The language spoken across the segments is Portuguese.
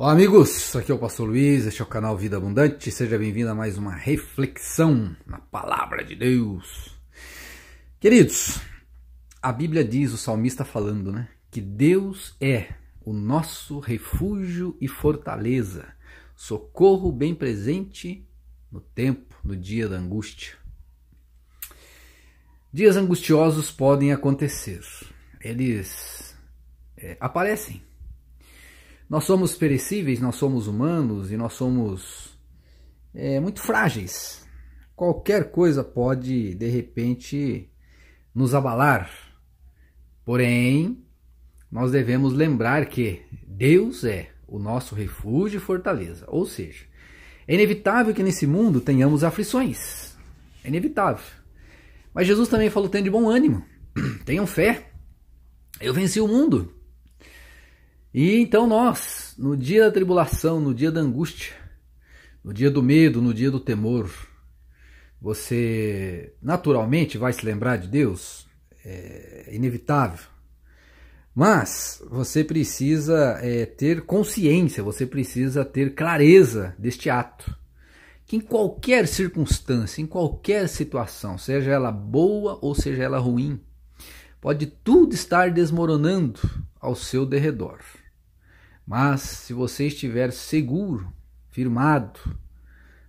Olá, amigos. Aqui é o Pastor Luiz, este é o canal Vida Abundante. Seja bem-vindo a mais uma reflexão na Palavra de Deus. Queridos, a Bíblia diz, o salmista falando, né? Que Deus é o nosso refúgio e fortaleza, socorro bem presente no tempo, no dia da angústia. Dias angustiosos podem acontecer, eles é, aparecem nós somos perecíveis, nós somos humanos e nós somos é, muito frágeis. Qualquer coisa pode, de repente, nos abalar. Porém, nós devemos lembrar que Deus é o nosso refúgio e fortaleza. Ou seja, é inevitável que nesse mundo tenhamos aflições. É inevitável. Mas Jesus também falou: tenha de bom ânimo, tenham fé. Eu venci o mundo. E então nós, no dia da tribulação, no dia da angústia, no dia do medo, no dia do temor, você naturalmente vai se lembrar de Deus, é inevitável. Mas você precisa é, ter consciência, você precisa ter clareza deste ato. Que em qualquer circunstância, em qualquer situação, seja ela boa ou seja ela ruim, pode tudo estar desmoronando, ao seu derredor. Mas se você estiver seguro, firmado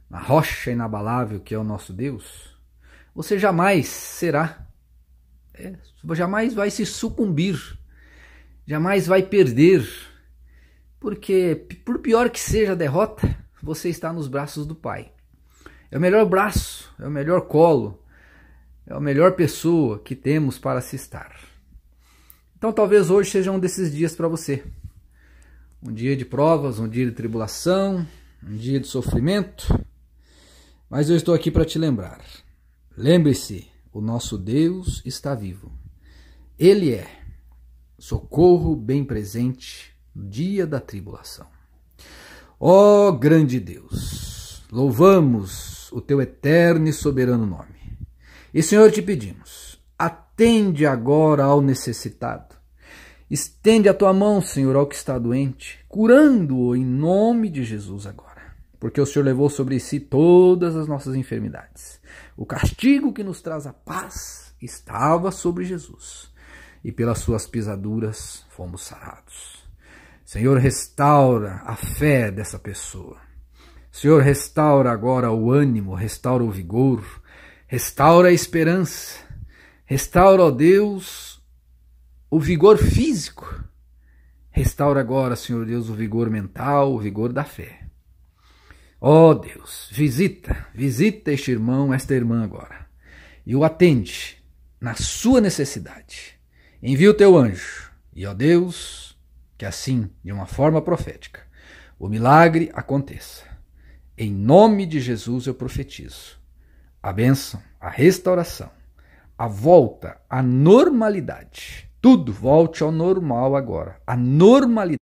na rocha inabalável que é o nosso Deus, você jamais será, é, jamais vai se sucumbir, jamais vai perder, porque por pior que seja a derrota, você está nos braços do Pai. É o melhor braço, é o melhor colo, é a melhor pessoa que temos para se estar. Então talvez hoje seja um desses dias para você. Um dia de provas, um dia de tribulação, um dia de sofrimento. Mas eu estou aqui para te lembrar. Lembre-se, o nosso Deus está vivo. Ele é socorro bem presente no dia da tribulação. Ó oh, grande Deus, louvamos o teu eterno e soberano nome. E Senhor, te pedimos, Atende agora ao necessitado. Estende a tua mão, Senhor, ao que está doente, curando-o em nome de Jesus agora. Porque o Senhor levou sobre si todas as nossas enfermidades. O castigo que nos traz a paz estava sobre Jesus, e pelas suas pisaduras fomos sarados. Senhor, restaura a fé dessa pessoa. Senhor, restaura agora o ânimo, restaura o vigor, restaura a esperança Restaura, ó Deus, o vigor físico. Restaura agora, Senhor Deus, o vigor mental, o vigor da fé. Ó Deus, visita, visita este irmão, esta irmã agora. E o atende na sua necessidade. Envia o teu anjo. E ó Deus, que assim, de uma forma profética, o milagre aconteça. Em nome de Jesus eu profetizo. A bênção, a restauração a volta à normalidade. Tudo volte ao normal agora. A normalidade.